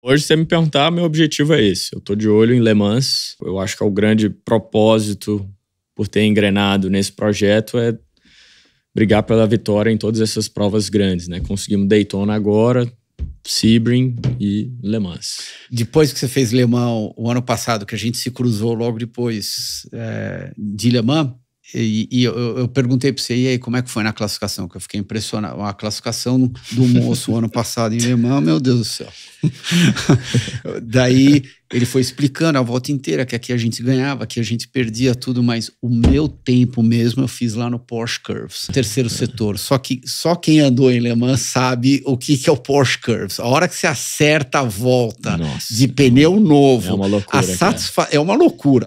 Hoje, se você me perguntar, meu objetivo é esse. Eu estou de olho em Le Mans. Eu acho que é o grande propósito por ter engrenado nesse projeto é brigar pela vitória em todas essas provas grandes, né? Conseguimos Daytona agora, Sebring e Le Mans. Depois que você fez Le Mans o ano passado, que a gente se cruzou logo depois é, de Le Mans, e, e eu, eu, perguntei para você, e aí, como é que foi na classificação? Que eu fiquei impressionado. A classificação do moço ano passado em Le Mans, meu Deus do céu. Daí ele foi explicando a volta inteira que aqui a gente ganhava, que a gente perdia tudo, mas o meu tempo mesmo eu fiz lá no Porsche Curves, terceiro setor. Só que só quem andou em Le Mans sabe o que, que é o Porsche Curves. A hora que você acerta a volta Nossa, de pneu novo, é uma loucura. é uma loucura.